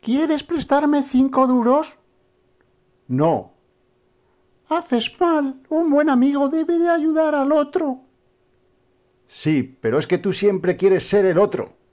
¿Quieres prestarme cinco duros? No. Haces mal. Un buen amigo debe de ayudar al otro. Sí, pero es que tú siempre quieres ser el otro.